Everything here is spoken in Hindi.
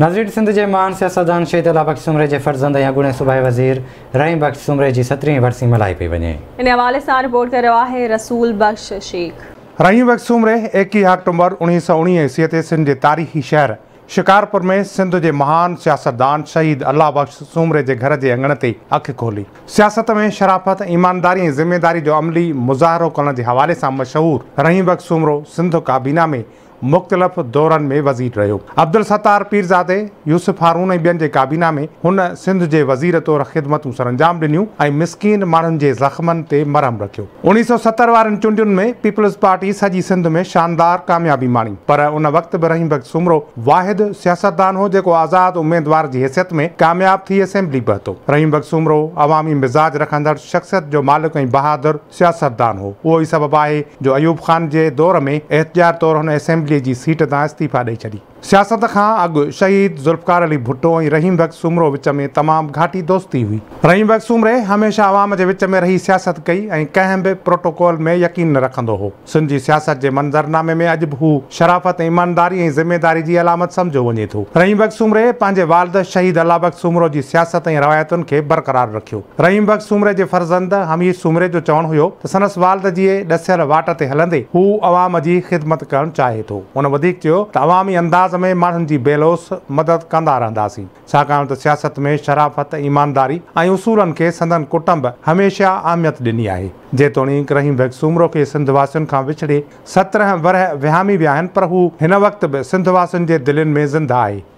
नज़रीन सिंध जे महान सियासतदान शहीद अलाबख्श सुमरे जे फर्ज़ंद या गुणे सूबाई वज़ीर रहीम बख्श सुमरे जी सतरहीं वर्सी मल्हाई पई वञे इन हवाले सां रिपोर्ट कयो रसूल बख्श शेख रहीम बख्श सुमरे एकवीह अक्टूबर उणिवीह सौ उणिवीह सिंध जे तारीख़ी शहर शिकारपुर में सिंध जे महान सियासतदान शहीद अलाह बख्श सूमरे जे घर जे अङण ते अखि खोली सियासत में शराफ़त ईमानदारी ऐं जो अमली मुज़ाहिरो करण जे हवाले सां मशहूरु रहीम बख्श सूमरो सिंध काबीना में मुख़्तलिफ़ दौरनि में वज़ीर रहियो अब्दुल सतार पीरज़ादे यूसुफ हारून ऐं ॿियनि जे काबीना में हुन सिंध जे वज़ीर तौरु ख़िदमतूं सरंजाम ॾिनियूं ऐं मिसकिन माण्हुनि जे ज़ख़्मनि ते मरहम रखियो उणिवीह सौ सतरि वारनि चूंडियुनि में पीपल्स पार्टी सॼी सिंध में शानदार कामयाबी माणी पर उन वक़्त बि रहीम बग सुमरो वाहिद सियासतदान हो जेको आज़ाद उमेदवार जी हैसियत में कामयाब थी असेंबली बहतो रहीम बग सुमरो अवामी मिज़ाज रखंदड़ शख्सियत जो मालिक ऐं बहादुर सियासतदान हो उहो ई सबबु आहे जो अयूब ख़ान जे दौर में एहतियात तौरु हुन असेंबली अंग्रेजी सीट तस्तीफ़ा दे छी सियासत खां अॻु शहीद ज़ुल्फकार अली भुटो ऐं सुमरो विच में तमामु घाटी दोस्ती हुई रहीम रहीमग सुमरे हमेशह आवाम जे विच में रही सियासत कई ऐं कंहिं बि प्रोटोकॉल में यकीन न रखंदो हो सिंधी सियासत जे मंज़रनामे में अॼु बि हू शराफ़त ईमानदारी ऐं ज़िमेदारी जी अलामत सम्झो वञे थो रहीम बग़ सुमरे पंहिंजे वालद शहीद अला अलाब सुमरो जी सियासत ऐं रवायतुनि खे बरक़रारु रखियो रहीमक सुमरे जे फर्ज़ंद हमीद सुमरे जो चवणु हुयो सनस वालद जे ॾसियल वाट ते हलंदे हू अवाम जी ख़िदमत करणु चाहे थो हुन वधीक चयो त आवामी अंदाज़ में माण्हुनि जी बेलोस मदद कंदा रहंदासीं छाकाणि त सियासत में शराफ़त ईमानदारी ऐं उसूलनि खे संदन कुटुंब हमेशह अहमियत ॾिनी आहे जेतोणीक रहीम भैग सूमरो खे सिंध वासियुनि खां विछड़े सत्रहं वर विहामी विया आहिनि पर हू हिन वक़्ति बि सिंधवासियुनि जे दिलनि में ज़िंदा आहे